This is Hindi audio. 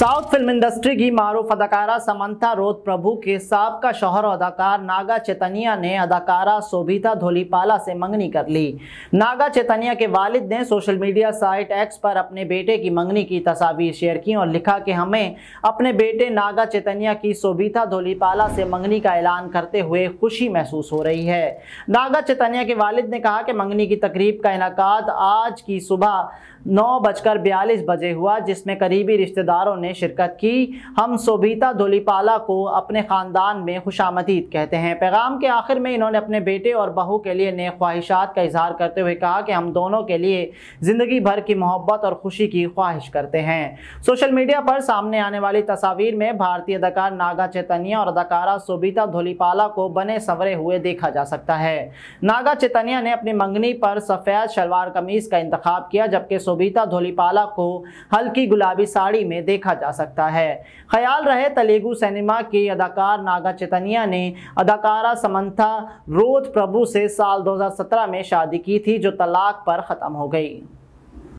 साउथ फिल्म इंडस्ट्री की मारूफ अदाकारा समंता रोध प्रभु के सबका शोहर अदाकार नागा चेतनिया ने अदाकारा सोभिता धोलीपाला से मंगनी कर ली नागा चेतनिया के वालिद ने सोशल मीडिया साइट एक्स पर अपने बेटे की मंगनी की तस्वीर शेयर की और लिखा कि हमें अपने बेटे नागा चेतनिया की सोभिता धोलीपाला से मंगनी का ऐलान करते हुए खुशी महसूस हो रही है नागा चेतनिया के वालिद ने कहा कि मंगनी की तकरीब का इनका आज की सुबह नौ बजकर बयालीस बजे हुआ जिसमें करीबी रिश्तेदारों ने ने शिरकत की हम सोबीता धोलीपाला को अपने ख़ानदान में खुशामदीद कहते हैं पैगाम के आखिर में इन्होंने अपने बेटे और बहू के लिए नए ख्वाहिशात का इजहार करते हुए कहा कि हम दोनों के लिए ज़िंदगी भर की मोहब्बत और खुशी की ख्वाहिश करते हैं सोशल मीडिया पर सामने आने वाली तस्वीर में भारतीय अदाकार नागा चैतनिया और अदाकारा सोबीता धोलीपाला को बने संवरे हुए देखा जा सकता है नागा चैतनिया ने अपनी मंगनी पर सफ़ेद शलवार कमीज का इंतखा किया जबकि सोबीता धोलीपाला को हल्की गुलाबी साड़ी में देखा जा सकता है ख्याल रहे तेलुगु सिनेमा के अदाकार नागा चैतनिया ने अदाकारा समंथा रोध प्रभु से साल 2017 में शादी की थी जो तलाक पर ख़त्म हो गई